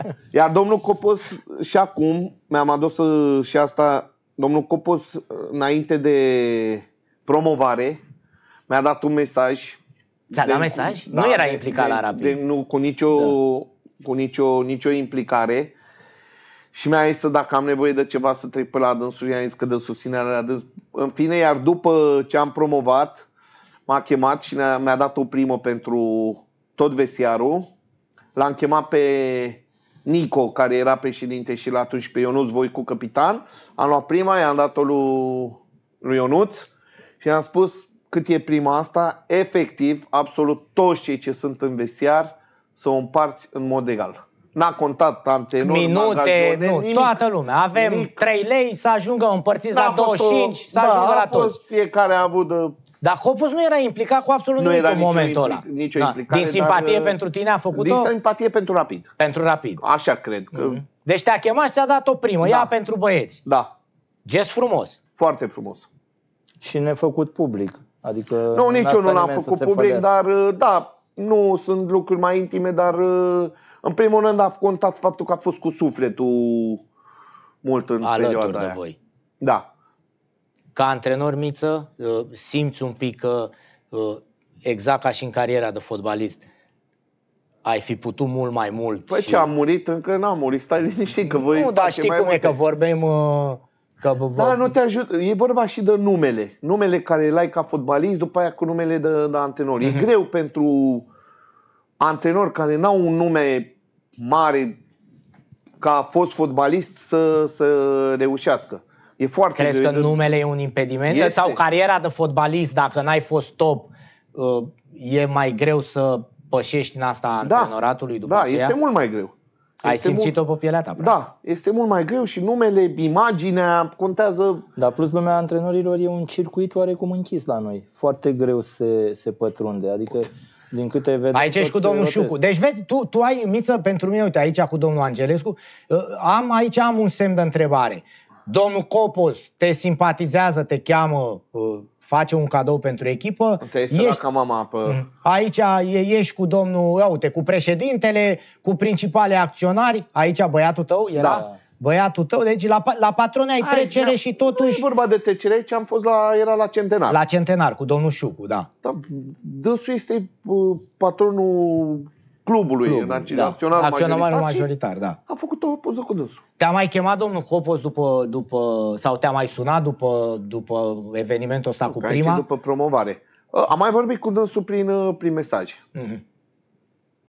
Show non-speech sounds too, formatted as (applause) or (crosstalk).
(laughs) Iar domnul Copos și acum, mi-am adus uh, și asta, domnul Copos uh, înainte de promovare, mi-a dat un mesaj. Ți-a da, dat deci, mesaj? Cu, da, nu era implicat de, la Rapid. De, nu, cu nicio, da. cu nicio, nicio implicare. Și mi-a zis dacă am nevoie de ceva să trec pe la dânsul, și am zis că de susținerea de În fine, iar după ce am promovat, m-a chemat și mi-a dat o primă pentru tot vestiarul. L-am chemat pe Nico, care era președinte și la atunci pe Ionuț Voicu capitan. Am luat prima, i-am dat-o lui, lui Ionuț și am spus cât e prima asta, efectiv, absolut toți cei ce sunt în vestiar să o împarți în mod egal. N-a contat antenor, Minute, nu, nimic, toată lumea. Avem nimic. 3 lei să ajungă împărțiți la 25, să da, ajungă la toți. Fiecare a avut dar Hopus nu era implicat cu absolut nu nimic în momentul ăla. Nicio da. implicare, din simpatie dar, uh, pentru tine a făcut-o? Din simpatie pentru Rapid. Pentru Rapid. Așa cred. Că... Mm-hmm. Deci te-a chemat și ți-a dat o primă. Da. Ia pentru băieți. Da. Gest frumos. Foarte frumos. Și ne-a făcut public. Adică nu, nici eu nu l-am făcut public, dar uh, da, nu sunt lucruri mai intime, dar uh, în primul rând a contat faptul că a fost cu sufletul mult în Alături perioada de aia. voi. Da. Ca antrenor miță, uh, simți un pic că, uh, exact ca și în cariera de fotbalist, ai fi putut mult mai mult. Păi și... ce, am murit? Încă n-am murit, stai liniștit că voi... Nu, dar știi cum e, că vorbim... Uh... Că da, nu te ajută. E vorba și de numele. Numele care îl ai ca fotbalist, după aia cu numele de, de antrenor. E mhm. greu pentru antrenori care n-au un nume mare ca a fost fotbalist să, să reușească. E foarte Crezi greu. că numele e un impediment? Este. Sau cariera de fotbalist, dacă n-ai fost top, uh, e mai greu să pășești în asta da. antrenoratului după Da, aceea? este mult mai greu. Ai este simțit-o mult... pe pielea ta. Da, este mult mai greu și numele, imaginea contează. Dar plus lumea antrenorilor e un circuit oarecum închis la noi. Foarte greu se, se pătrunde. Adică din câte vede. Aici ești cu domnul Șucu. Deci vezi, tu, tu ai, Miță, pentru mine, uite, aici cu domnul Angelescu, uh, am, aici am un semn de întrebare domnul Copos te simpatizează, te cheamă, uh, face un cadou pentru echipă. Te ești ca mama pe... Mm. Aici ești cu domnul, uite, cu președintele, cu principale acționari, aici băiatul tău era... Da. Băiatul tău, deci la, la patrone ai trecere și totuși... Nu vorba de trecere, ce am fost la, era la centenar. La centenar, cu domnul Șucu, da. da dânsul este uh, patronul clubului, clubului da. național da. majoritar, majoritar da. a făcut o poză cu dânsul. Te-a mai chemat domnul Copos după, după sau te-a mai sunat după, după evenimentul ăsta nu, cu prima? După promovare. Am mai vorbit cu dânsul prin, uh, prin mesaj. Mm-hmm.